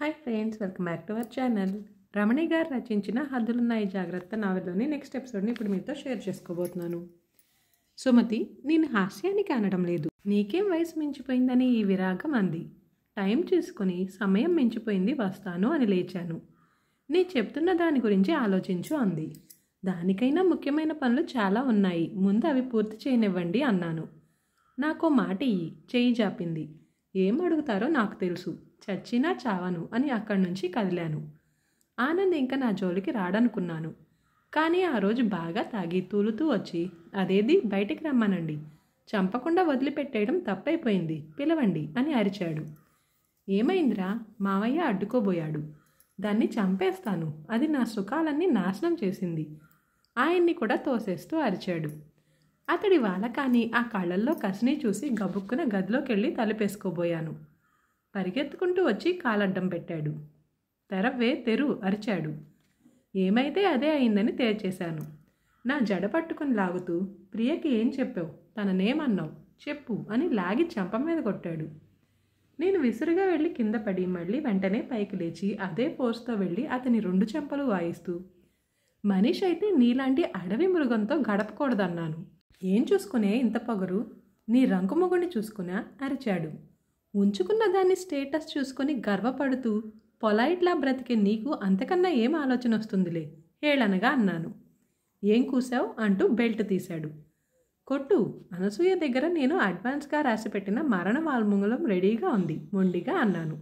hi friends welcome back to our channel Ramani garu రచించిన హద్దులున్నాయి జాగ్రత్త నావెల్లోని next ఎపిసోడ్ని ఇప్పుడు మీతో షేర్ చేసుకోబోతున్నాను సుమతి నేను హాస్యానికి అనడం లేదు నీకేం వయసు మించిపోయిందని ఈ విరాగం అంది టైం చూసుకొని సమయం మించిపోయింది వస్తాను అని లేచాను నీ చెప్తున్న దాని గురించి ఆలోచించు అంది దానికైనా ముఖ్యమైన పనులు చాలా ఉన్నాయి ముందు అవి పూర్తి చేయనివ్వండి అన్నాను నాకు మాట ఇయ్యి చేయి జాపింది ఏం అడుగుతారో నాకు తెలుసు చచ్చినా చావను అని అక్కడి నుంచి కదిలాను ఆనంద్ ఇంకా నా జోలికి రాడనుకున్నాను కానీ ఆ రోజు బాగా తాగి తూలుతూ వచ్చి అదేది బయటికి రమ్మనండి చంపకుండా వదిలిపెట్టేయడం తప్పైపోయింది పిలవండి అని అరిచాడు ఏమైందిరా మావయ్య అడ్డుకోబోయాడు దాన్ని చంపేస్తాను అది నా సుఖాలన్నీ నాశనం చేసింది ఆయన్ని కూడా తోసేస్తూ అరిచాడు అతడి వాళ్ళ కానీ ఆ కళ్ళల్లో కసిని చూసి గబుక్కున గదిలోకి వెళ్ళి తలపేసుకోబోయాను పరిగెత్తుకుంటూ వచ్చి కాలడ్డం పెట్టాడు తెరవ్వే తెరు అరిచాడు ఏమైతే అదే అయిందని తేల్చేశాను నా జడ పట్టుకుని లాగుతూ ప్రియకి ఏం చెప్పావు తననేమన్నావు చెప్పు అని లాగి చెంప మీద కొట్టాడు నేను విసురుగా వెళ్ళి కింద పడి మళ్ళీ వెంటనే పైకి లేచి అదే ఫోర్స్తో వెళ్ళి అతని రెండు చెంపలు వాయిస్తూ మనిషి అయితే నీలాంటి అడవి మృగంతో గడపకూడదన్నాను ఏం చూసుకునే ఇంత పొగరు నీ రంకుమొగుడిని చూసుకున్నా అరిచాడు ఉంచుకున్న దాన్ని స్టేటస్ చూసుకొని గర్వపడుతూ పొలైట్లా బ్రతికే నీకు అంతకన్నా ఏం ఆలోచన వస్తుందిలే హేళనగా అన్నాను ఏం కూసావు అంటూ బెల్ట్ తీశాడు కొట్టు అనసూయ దగ్గర నేను అడ్వాన్స్గా రాసిపెట్టిన మరణ వాల్మూలం రెడీగా ఉంది మొండిగా అన్నాను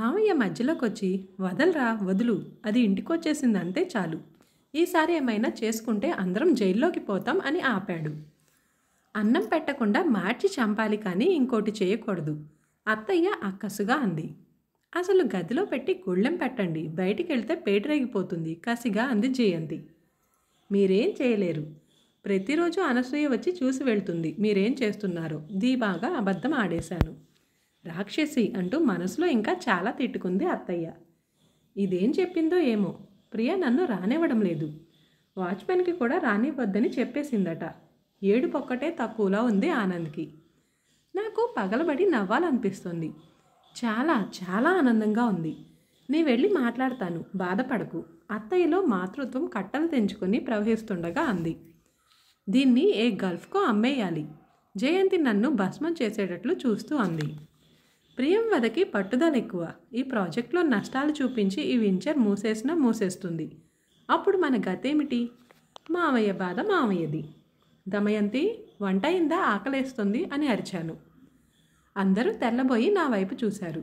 మామయ్య మధ్యలోకి వచ్చి వదలరా వదులు అది ఇంటికొచ్చేసిందంటే చాలు ఈసారి ఏమైనా చేసుకుంటే అందరం జైల్లోకి పోతాం అని ఆపాడు అన్నం పెట్టకుండా మార్చి చంపాలి కానీ ఇంకోటి చేయకూడదు అత్తయ్య అక్కసుగా అంది అసలు గదిలో పెట్టి గుళ్ళెం పెట్టండి బయటికి వెళ్తే పేటరేగిపోతుంది కసిగా అంది జయంతి మీరేం చేయలేరు ప్రతిరోజు అనసూయ వచ్చి చూసి వెళ్తుంది మీరేం చేస్తున్నారో దీబాగా అబద్ధం ఆడేశాను రాక్షసి అంటూ మనసులో ఇంకా చాలా తిట్టుకుంది అత్తయ్య ఇదేం చెప్పిందో ఏమో ప్రియ నన్ను రానివ్వడం లేదు వాచ్మెన్కి కూడా రానివ్వద్దని చెప్పేసిందట ఏడుపొక్కటే తక్కువలా ఉంది ఆనంద్కి నాకు పగలబడి నవ్వాలనిపిస్తుంది చాలా చాలా ఆనందంగా ఉంది నేను వెళ్ళి మాట్లాడతాను బాధపడకు అత్తయ్యలో మాతృత్వం కట్టలు తెంచుకొని ప్రవహిస్తుండగా అంది దీన్ని ఏ గల్ఫ్కు అమ్మేయాలి జయంతి నన్ను భస్మం చేసేటట్లు చూస్తూ అంది వదకి పట్టుదల ఎక్కువ ఈ ప్రాజెక్ట్లో నష్టాలు చూపించి ఈ వెంచర్ మూసేసినా మూసేస్తుంది అప్పుడు మన గతేమిటి మామయ్య బాధ మామయ్యది దమయంతి వంట అయిందా ఆకలేస్తుంది అని అరిచాను అందరూ తెల్లబోయి నా వైపు చూశారు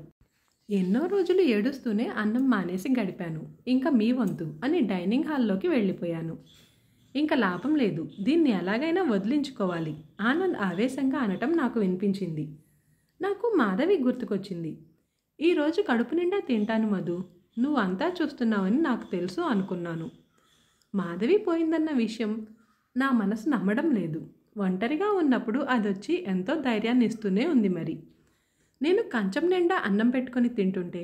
ఎన్నో రోజులు ఏడుస్తూనే అన్నం మానేసి గడిపాను ఇంకా మీ వంతు అని డైనింగ్ హాల్లోకి వెళ్ళిపోయాను ఇంకా లాభం లేదు దీన్ని ఎలాగైనా వదిలించుకోవాలి ఆనంద్ ఆవేశంగా అనటం నాకు వినిపించింది నాకు మాధవి గుర్తుకొచ్చింది ఈరోజు కడుపు నిండా తింటాను మధు నువ్వు అంతా చూస్తున్నావని నాకు తెలుసు అనుకున్నాను మాధవి పోయిందన్న విషయం నా మనసు నమ్మడం లేదు ఒంటరిగా ఉన్నప్పుడు అదొచ్చి ఎంతో ధైర్యాన్ని ఇస్తూనే ఉంది మరి నేను కంచం నిండా అన్నం పెట్టుకొని తింటుంటే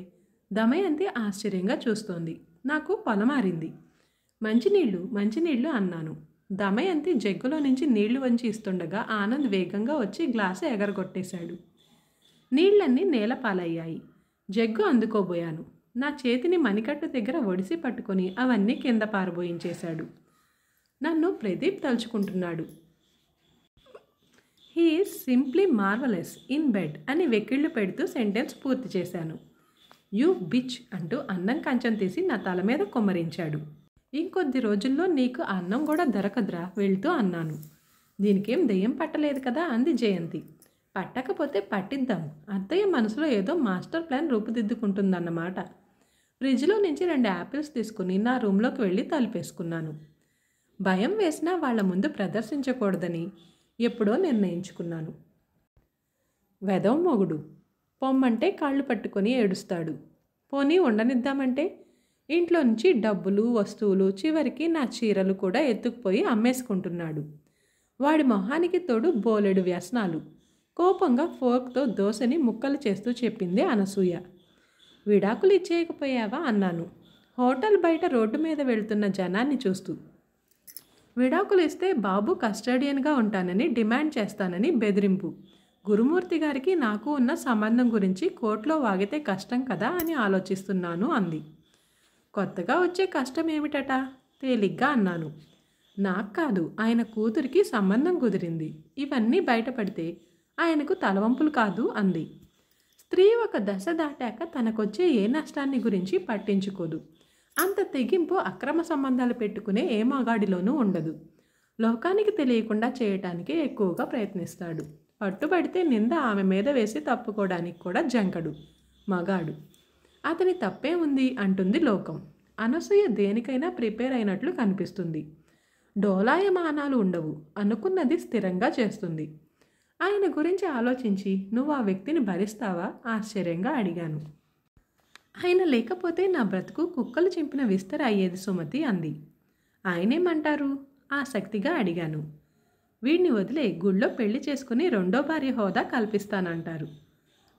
దమయంతి ఆశ్చర్యంగా చూస్తోంది నాకు పొలమారింది మంచినీళ్ళు మంచినీళ్ళు అన్నాను దమయంతి జగ్గులో నుంచి నీళ్లు వంచి ఇస్తుండగా ఆనంద్ వేగంగా వచ్చి గ్లాసు ఎగరగొట్టేశాడు నీళ్లన్నీ నేలపాలయ్యాయి జగ్గు అందుకోబోయాను నా చేతిని మణికట్టు దగ్గర ఒడిసి పట్టుకొని అవన్నీ కింద పారబోయించేశాడు నన్ను ప్రదీప్ తలుచుకుంటున్నాడు he simply marvellous in bed అని వెకిళ్ళు పెడుతూ సెంటెన్స్ పూర్తి చేశాను యూ బిచ్ అంటూ అన్నం కంచం తీసి నా తల మీద కొమ్మరించాడు ఇంకొద్ది రోజుల్లో నీకు అన్నం కూడా దొరకదురా వెళ్తూ అన్నాను దీనికేం దెయ్యం పట్టలేదు కదా అంది జయంతి పట్టకపోతే పట్టిద్దాం అత్తయ్య మనసులో ఏదో మాస్టర్ ప్లాన్ రూపుదిద్దుకుంటుందన్నమాట ఫ్రిడ్జ్లో నుంచి రెండు యాపిల్స్ తీసుకుని నా రూమ్లోకి వెళ్ళి తలుపేసుకున్నాను భయం వేసినా వాళ్ళ ముందు ప్రదర్శించకూడదని ఎప్పుడో నిర్ణయించుకున్నాను వెదవ మొగుడు పొమ్మంటే కాళ్ళు పట్టుకొని ఏడుస్తాడు పోనీ ఉండనిద్దామంటే ఇంట్లో నుంచి డబ్బులు వస్తువులు చివరికి నా చీరలు కూడా ఎత్తుకుపోయి అమ్మేసుకుంటున్నాడు వాడి మొహానికి తోడు బోలెడు వ్యసనాలు కోపంగా ఫోర్క్తో దోశని ముక్కలు చేస్తూ చెప్పింది అనసూయ విడాకులు ఇచ్చేయకపోయావా అన్నాను హోటల్ బయట రోడ్డు మీద వెళ్తున్న జనాన్ని చూస్తూ విడాకులు ఇస్తే బాబు కస్టడియన్గా ఉంటానని డిమాండ్ చేస్తానని బెదిరింపు గురుమూర్తి గారికి నాకు ఉన్న సంబంధం గురించి కోర్టులో వాగితే కష్టం కదా అని ఆలోచిస్తున్నాను అంది కొత్తగా వచ్చే కష్టం ఏమిటట తేలిగ్గా అన్నాను నాకు కాదు ఆయన కూతురికి సంబంధం కుదిరింది ఇవన్నీ బయటపడితే ఆయనకు తలవంపులు కాదు అంది స్త్రీ ఒక దశ దాటాక తనకొచ్చే ఏ నష్టాన్ని గురించి పట్టించుకోదు అంత తెగింపు అక్రమ సంబంధాలు పెట్టుకునే ఏ మగాడిలోనూ ఉండదు లోకానికి తెలియకుండా చేయటానికి ఎక్కువగా ప్రయత్నిస్తాడు పట్టుబడితే నింద ఆమె మీద వేసి తప్పుకోవడానికి కూడా జంకడు మగాడు అతని తప్పే ఉంది అంటుంది లోకం అనసూయ దేనికైనా ప్రిపేర్ అయినట్లు కనిపిస్తుంది డోలాయమానాలు ఉండవు అనుకున్నది స్థిరంగా చేస్తుంది ఆయన గురించి ఆలోచించి నువ్వు ఆ వ్యక్తిని భరిస్తావా ఆశ్చర్యంగా అడిగాను ఆయన లేకపోతే నా బ్రతుకు కుక్కలు చింపిన విస్తర అయ్యేది సుమతి అంది ఆయనేమంటారు ఆసక్తిగా అడిగాను వీడిని వదిలే గుళ్ళో పెళ్లి చేసుకుని రెండో భార్య హోదా కల్పిస్తానంటారు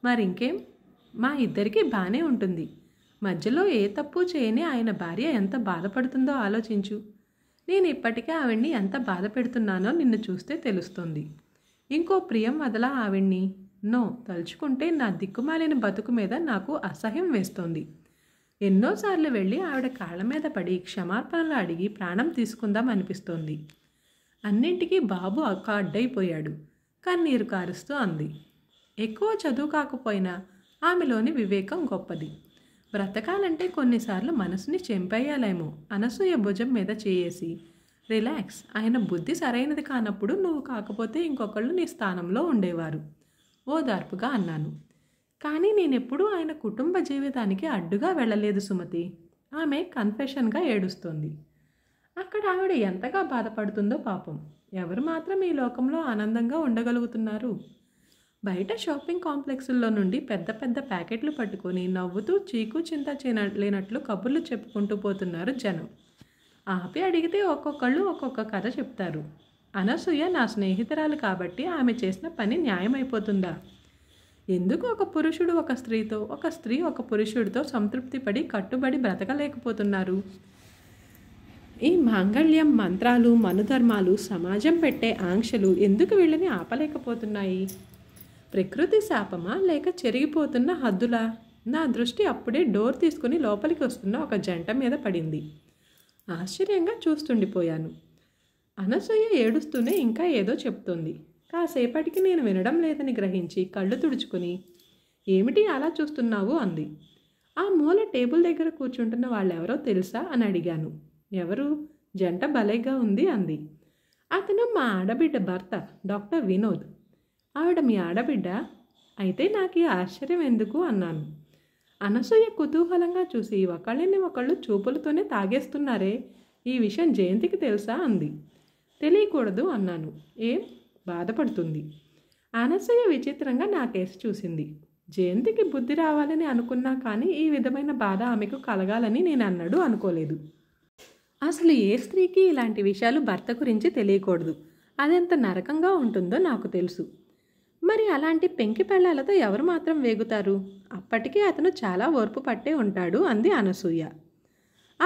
మరింకేం మా ఇద్దరికీ బాగానే ఉంటుంది మధ్యలో ఏ తప్పు చేయని ఆయన భార్య ఎంత బాధపడుతుందో ఆలోచించు నేను ఇప్పటికే ఆవిడ్ని ఎంత బాధ పెడుతున్నానో నిన్ను చూస్తే తెలుస్తుంది ఇంకో ప్రియం వదల ఆవిడ్ని నో తలుచుకుంటే నా దిక్కుమాలిన బతుకు మీద నాకు అసహ్యం వేస్తోంది ఎన్నోసార్లు వెళ్ళి ఆవిడ కాళ్ళ మీద పడి క్షమాపణలు అడిగి ప్రాణం తీసుకుందాం అనిపిస్తోంది అన్నింటికీ బాబు అక్క అడ్డైపోయాడు కన్నీరు కారుస్తూ అంది ఎక్కువ చదువు కాకపోయినా ఆమెలోని వివేకం గొప్పది బ్రతకాలంటే కొన్నిసార్లు మనసుని చెంపేయాలేమో అనసూయ భుజం మీద చేయేసి రిలాక్స్ ఆయన బుద్ధి సరైనది కానప్పుడు నువ్వు కాకపోతే ఇంకొకళ్ళు నీ స్థానంలో ఉండేవారు ఓదార్పుగా అన్నాను కానీ నేనెప్పుడూ ఆయన కుటుంబ జీవితానికి అడ్డుగా వెళ్ళలేదు సుమతి ఆమె కన్ఫెషన్గా ఏడుస్తోంది అక్కడ ఆవిడ ఎంతగా బాధపడుతుందో పాపం ఎవరు మాత్రం ఈ లోకంలో ఆనందంగా ఉండగలుగుతున్నారు బయట షాపింగ్ కాంప్లెక్సుల్లో నుండి పెద్ద పెద్ద ప్యాకెట్లు పట్టుకొని నవ్వుతూ చీకు చింత లేనట్లు కబుర్లు చెప్పుకుంటూ పోతున్నారు జనం ఆపి అడిగితే ఒక్కొక్కళ్ళు ఒక్కొక్క కథ చెప్తారు అనసూయ నా స్నేహితురాలు కాబట్టి ఆమె చేసిన పని న్యాయమైపోతుందా ఎందుకు ఒక పురుషుడు ఒక స్త్రీతో ఒక స్త్రీ ఒక పురుషుడితో సంతృప్తిపడి కట్టుబడి బ్రతకలేకపోతున్నారు ఈ మాంగళ్యం మంత్రాలు మనుధర్మాలు సమాజం పెట్టే ఆంక్షలు ఎందుకు వీళ్ళని ఆపలేకపోతున్నాయి ప్రకృతి శాపమా లేక చెరిగిపోతున్న హద్దులా నా దృష్టి అప్పుడే డోర్ తీసుకుని లోపలికి వస్తున్న ఒక జంట మీద పడింది ఆశ్చర్యంగా చూస్తుండిపోయాను అనసూయ ఏడుస్తూనే ఇంకా ఏదో చెప్తోంది కాసేపటికి నేను వినడం లేదని గ్రహించి కళ్ళు తుడుచుకుని ఏమిటి అలా చూస్తున్నావు అంది ఆ మూల టేబుల్ దగ్గర కూర్చుంటున్న వాళ్ళెవరో తెలుసా అని అడిగాను ఎవరు జంట భలేగా ఉంది అంది అతను మా ఆడబిడ్డ భర్త డాక్టర్ వినోద్ ఆవిడ మీ ఆడబిడ్డ అయితే నాకు ఈ ఆశ్చర్యం ఎందుకు అన్నాను అనసూయ కుతూహలంగా చూసి ఒకళ్ళని ఒకళ్ళు చూపులతోనే తాగేస్తున్నారే ఈ విషయం జయంతికి తెలుసా అంది తెలియకూడదు అన్నాను ఏం బాధపడుతుంది అనసూయ విచిత్రంగా నా కేసు చూసింది జయంతికి బుద్ధి రావాలని అనుకున్నా కానీ ఈ విధమైన బాధ ఆమెకు కలగాలని నేను అన్నాడు అనుకోలేదు అసలు ఏ స్త్రీకి ఇలాంటి విషయాలు భర్త గురించి తెలియకూడదు అదెంత నరకంగా ఉంటుందో నాకు తెలుసు మరి అలాంటి పెంకి పెళ్ళాలతో ఎవరు మాత్రం వేగుతారు అప్పటికీ అతను చాలా ఓర్పు పట్టే ఉంటాడు అంది అనసూయ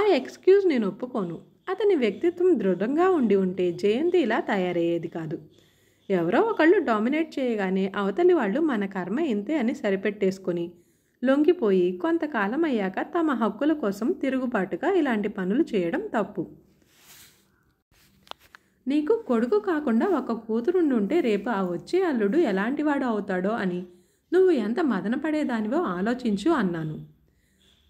ఆ ఎక్స్క్యూజ్ నేను ఒప్పుకోను అతని వ్యక్తిత్వం దృఢంగా ఉండి ఉంటే జయంతి ఇలా తయారయ్యేది కాదు ఎవరో ఒకళ్ళు డామినేట్ చేయగానే అవతలి వాళ్ళు మన కర్మ ఇంతే అని సరిపెట్టేసుకొని లొంగిపోయి కొంతకాలం అయ్యాక తమ హక్కుల కోసం తిరుగుబాటుగా ఇలాంటి పనులు చేయడం తప్పు నీకు కొడుకు కాకుండా ఒక కూతురుండుంటే రేపు ఆ వచ్చే అల్లుడు ఎలాంటివాడు అవుతాడో అని నువ్వు ఎంత మదన పడేదానివో ఆలోచించు అన్నాను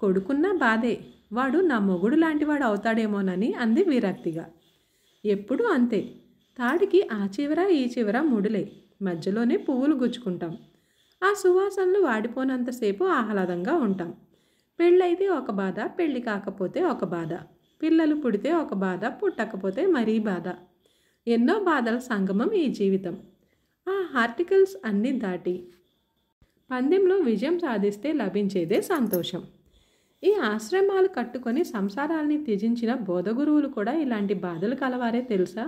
కొడుకున్నా బాధే వాడు నా మొగుడు లాంటివాడు అవుతాడేమోనని అంది విరక్తిగా ఎప్పుడూ అంతే తాడికి ఆ చివర ఈ చివర ముడులే మధ్యలోనే పువ్వులు గుచ్చుకుంటాం ఆ సువాసనలు వాడిపోనంతసేపు ఆహ్లాదంగా ఉంటాం పెళ్ళైతే ఒక బాధ పెళ్ళి కాకపోతే ఒక బాధ పిల్లలు పుడితే ఒక బాధ పుట్టకపోతే మరీ బాధ ఎన్నో బాధల సంగమం ఈ జీవితం ఆ ఆర్టికల్స్ అన్నీ దాటి పందెంలో విజయం సాధిస్తే లభించేదే సంతోషం ఈ ఆశ్రమాలు కట్టుకొని సంసారాల్ని త్యజించిన బోధగురువులు కూడా ఇలాంటి బాధలు కలవారే తెలుసా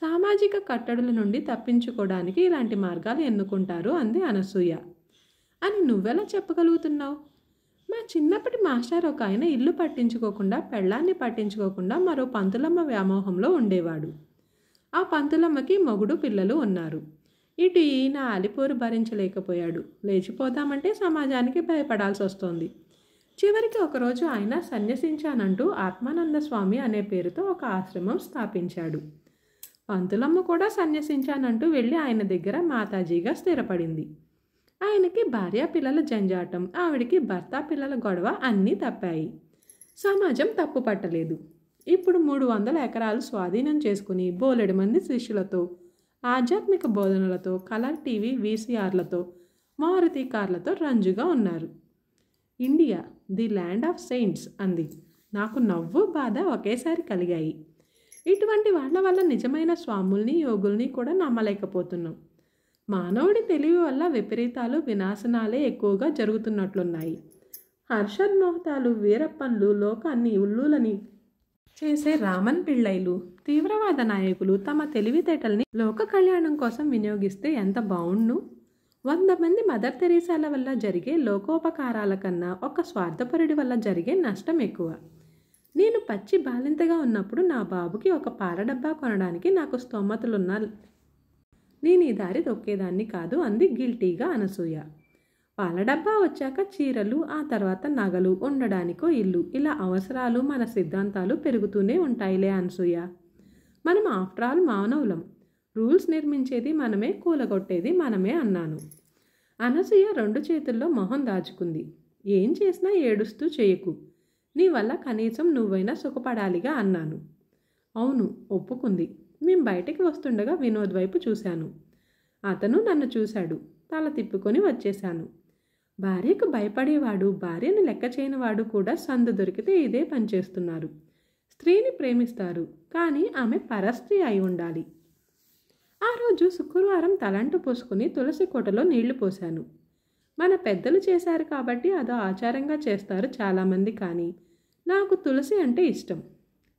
సామాజిక కట్టడుల నుండి తప్పించుకోవడానికి ఇలాంటి మార్గాలు ఎన్నుకుంటారు అంది అనసూయ అని నువ్వెలా చెప్పగలుగుతున్నావు మా చిన్నప్పటి మాస్టర్ ఒక ఆయన ఇల్లు పట్టించుకోకుండా పెళ్ళాన్ని పట్టించుకోకుండా మరో పంతులమ్మ వ్యామోహంలో ఉండేవాడు ఆ పంతులమ్మకి మొగుడు పిల్లలు ఉన్నారు ఇటు ఈయన అలిపోరు భరించలేకపోయాడు లేచిపోతామంటే సమాజానికి భయపడాల్సి వస్తోంది చివరికి ఒకరోజు ఆయన సన్యసించానంటూ ఆత్మానంద స్వామి అనే పేరుతో ఒక ఆశ్రమం స్థాపించాడు పంతులమ్మ కూడా సన్యసించానంటూ వెళ్ళి ఆయన దగ్గర మాతాజీగా స్థిరపడింది ఆయనకి భార్య పిల్లల జంజాటం ఆవిడికి భర్త పిల్లల గొడవ అన్నీ తప్పాయి సమాజం తప్పు పట్టలేదు ఇప్పుడు మూడు వందల ఎకరాలు స్వాధీనం చేసుకుని బోలెడు మంది శిష్యులతో ఆధ్యాత్మిక బోధనలతో కలర్ టీవీ వీసీఆర్లతో మారుతి కార్లతో రంజుగా ఉన్నారు India the land of saints అంది నాకు నవ్వు బాధ ఒకేసారి కలిగాయి ఇటువంటి వాళ్ళ వల్ల నిజమైన స్వాముల్ని యోగుల్ని కూడా నమ్మలేకపోతున్నాం మానవుడి తెలివి వల్ల విపరీతాలు వినాశనాలే ఎక్కువగా జరుగుతున్నట్లున్నాయి హర్షద్ మోహతాలు వీరప్పన్లు లోకాన్ని ఉల్లులని చేసే రామన్ పిళ్ళైలు తీవ్రవాద నాయకులు తమ తెలివితేటల్ని లోక కళ్యాణం కోసం వినియోగిస్తే ఎంత బాగుండు వంద మంది మదర్ తెరీసాల వల్ల జరిగే లోకోపకారాల కన్నా ఒక స్వార్థపరుడి వల్ల జరిగే నష్టం ఎక్కువ నేను పచ్చి బాలింతగా ఉన్నప్పుడు నా బాబుకి ఒక పాల డబ్బా కొనడానికి నాకు స్తోమతలున్నా నేను ఈ దారి తొక్కేదాన్ని కాదు అంది గిల్టీగా అనసూయ పాల డబ్బా వచ్చాక చీరలు ఆ తర్వాత నగలు ఉండడానికో ఇల్లు ఇలా అవసరాలు మన సిద్ధాంతాలు పెరుగుతూనే ఉంటాయిలే అనసూయ మనం ఆఫ్టర్ ఆల్ మానవులం రూల్స్ నిర్మించేది మనమే కూలగొట్టేది మనమే అన్నాను అనసూయ రెండు చేతుల్లో మొహం దాచుకుంది ఏం చేసినా ఏడుస్తూ చేయకు నీ వల్ల కనీసం నువ్వైనా సుఖపడాలిగా అన్నాను అవును ఒప్పుకుంది మేం బయటికి వస్తుండగా వినోద్ వైపు చూశాను అతను నన్ను చూశాడు తల తిప్పుకొని వచ్చేశాను భార్యకు భయపడేవాడు భార్యను లెక్క చేయనివాడు కూడా సందు దొరికితే ఇదే పనిచేస్తున్నారు స్త్రీని ప్రేమిస్తారు కానీ ఆమె పరస్త్రీ అయి ఉండాలి ఆ రోజు శుక్రవారం తలంటు పోసుకుని తులసి కోటలో నీళ్లు పోశాను మన పెద్దలు చేశారు కాబట్టి అదో ఆచారంగా చేస్తారు చాలామంది కానీ నాకు తులసి అంటే ఇష్టం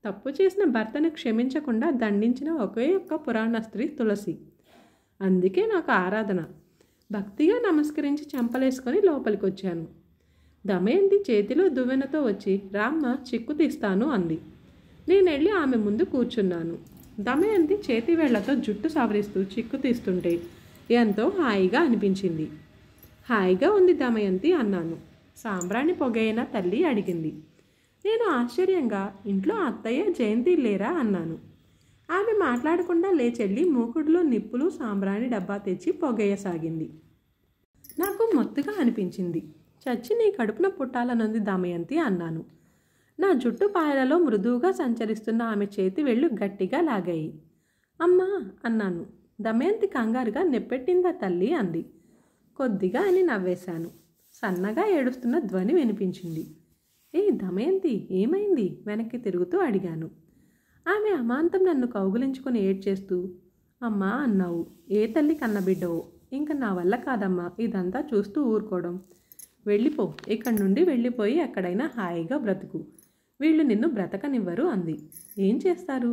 తప్పు చేసిన భర్తను క్షమించకుండా దండించిన ఒకే ఒక్క పురాణ స్త్రీ తులసి అందుకే నాకు ఆరాధన భక్తిగా నమస్కరించి చెంపలేసుకొని లోపలికి వచ్చాను దమయంతి చేతిలో దువ్వెనతో వచ్చి రామ్మ చిక్కు తీస్తాను అంది నేను వెళ్ళి ఆమె ముందు కూర్చున్నాను దమయంతి చేతివేళ్లతో జుట్టు సవరిస్తూ చిక్కు తీస్తుంటే ఎంతో హాయిగా అనిపించింది హాయిగా ఉంది దమయంతి అన్నాను సాంబ్రాణి పొగైన తల్లి అడిగింది నేను ఆశ్చర్యంగా ఇంట్లో అత్తయ్య జయంతి లేరా అన్నాను ఆమె మాట్లాడకుండా లేచెళ్ళి మూకుడులో నిప్పులు సాంబ్రాణి డబ్బా తెచ్చి పొగయ్యసాగింది నాకు మొత్తుగా అనిపించింది చచ్చి నీ కడుపున పుట్టాలనుంది దమయంతి అన్నాను నా జుట్టు పాయలలో మృదువుగా సంచరిస్తున్న ఆమె చేతి వెళ్ళు గట్టిగా లాగాయి అమ్మా అన్నాను దమయంతి కంగారుగా నెప్పెట్టిందా తల్లి అంది కొద్దిగా అని నవ్వేశాను సన్నగా ఏడుస్తున్న ధ్వని వినిపించింది ఏ దమయంతి ఏమైంది వెనక్కి తిరుగుతూ అడిగాను ఆమె అమాంతం నన్ను కౌగులించుకుని ఏడ్చేస్తూ అమ్మా అన్నావు ఏ తల్లి కన్నబిడ్డవో ఇంకా నా వల్ల కాదమ్మా ఇదంతా చూస్తూ ఊరుకోవడం వెళ్ళిపో ఇక్కడి నుండి వెళ్ళిపోయి ఎక్కడైనా హాయిగా బ్రతుకు వీళ్ళు నిన్ను బ్రతకనివ్వరు అంది ఏం చేస్తారు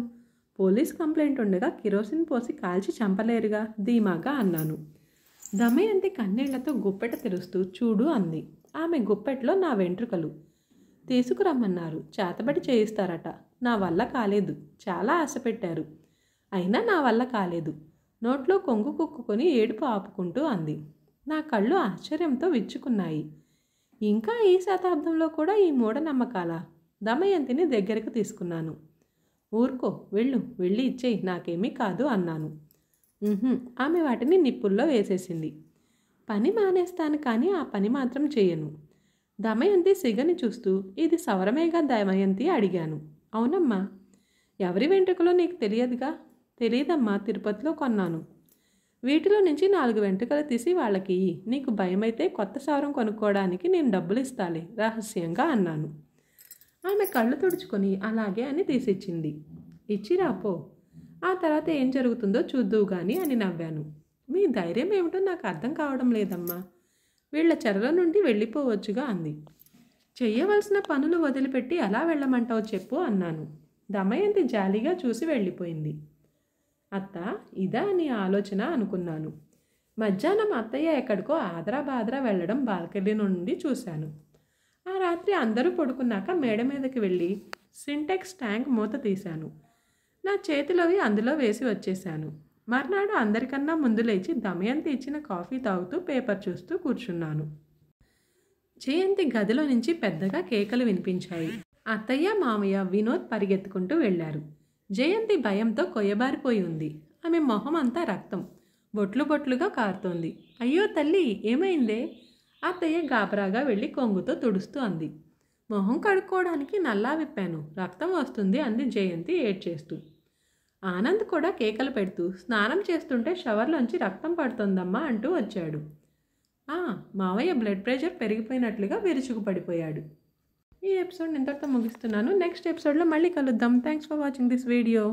పోలీస్ కంప్లైంట్ ఉండగా కిరోసిన్ పోసి కాల్చి చంపలేరుగా ధీమాగా అన్నాను దమయంతి కన్నీళ్లతో గుప్పెట తెరుస్తూ చూడు అంది ఆమె గుప్పెట్లో నా వెంట్రుకలు తీసుకురమ్మన్నారు చేతబడి చేయిస్తారట నా వల్ల కాలేదు చాలా ఆశ పెట్టారు అయినా నా వల్ల కాలేదు నోట్లో కొంగు కుక్కుకొని ఏడుపు ఆపుకుంటూ అంది నా కళ్ళు ఆశ్చర్యంతో విచ్చుకున్నాయి ఇంకా ఈ శతాబ్దంలో కూడా ఈ మూఢనమ్మకాల దమయంతిని దగ్గరకు తీసుకున్నాను ఊరుకో వెళ్ళు వెళ్ళి ఇచ్చేయి నాకేమీ కాదు అన్నాను ఆమె వాటిని నిప్పుల్లో వేసేసింది పని మానేస్తాను కానీ ఆ పని మాత్రం చేయను దమయంతి సిగని చూస్తూ ఇది సవరమేగా దమయంతి అడిగాను అవునమ్మా ఎవరి వెంట్రుకలో నీకు తెలియదుగా తెలియదమ్మా తిరుపతిలో కొన్నాను వీటిలో నుంచి నాలుగు వెంట్రుకలు తీసి వాళ్ళకి నీకు భయమైతే కొత్త సవరం కొనుక్కోవడానికి నేను డబ్బులు ఇస్తాలే రహస్యంగా అన్నాను ఆమె కళ్ళు తుడుచుకొని అలాగే అని తీసిచ్చింది ఇచ్చి రాపో ఆ తర్వాత ఏం జరుగుతుందో చూద్దువు కానీ అని నవ్వాను మీ ధైర్యం ఏమిటో నాకు అర్థం కావడం లేదమ్మా వీళ్ళ చెరల నుండి వెళ్ళిపోవచ్చుగా అంది చెయ్యవలసిన పనులు వదిలిపెట్టి ఎలా వెళ్ళమంటావు చెప్పు అన్నాను దమయంతి జాలీగా చూసి వెళ్ళిపోయింది అత్త ఇదా నీ ఆలోచన అనుకున్నాను మధ్యాహ్నం అత్తయ్య ఎక్కడికో ఆదరా బాద్రా వెళ్ళడం బాల్కనీ నుండి చూశాను రాత్రి అందరూ పడుకున్నాక మేడ మీదకి వెళ్ళి సింటెక్స్ ట్యాంక్ మూత తీశాను నా చేతిలోవి అందులో వేసి వచ్చేశాను మర్నాడు అందరికన్నా ముందు లేచి దమయంతి ఇచ్చిన కాఫీ తాగుతూ పేపర్ చూస్తూ కూర్చున్నాను జయంతి గదిలో నుంచి పెద్దగా కేకలు వినిపించాయి అత్తయ్య మామయ్య వినోద్ పరిగెత్తుకుంటూ వెళ్ళారు జయంతి భయంతో కొయ్యబారిపోయి ఉంది ఆమె మొహం అంతా రక్తం బొట్లు బొట్లుగా కారుతోంది అయ్యో తల్లి ఏమైందే అత్తయ్య గాబరాగా వెళ్ళి కొంగుతో తుడుస్తూ అంది మొహం కడుక్కోవడానికి నల్లా విప్పాను రక్తం వస్తుంది అంది జయంతి ఏడ్చేస్తూ ఆనంద్ కూడా కేకలు పెడుతూ స్నానం చేస్తుంటే షవర్లోంచి రక్తం పడుతోందమ్మా అంటూ వచ్చాడు మావయ్య బ్లడ్ ప్రెషర్ పెరిగిపోయినట్లుగా విరుచుకుపడిపోయాడు ఈ ఎపిసోడ్ ఇంతటితో ముగిస్తున్నాను నెక్స్ట్ ఎపిసోడ్లో మళ్ళీ కలుద్దాం thanks for watching this video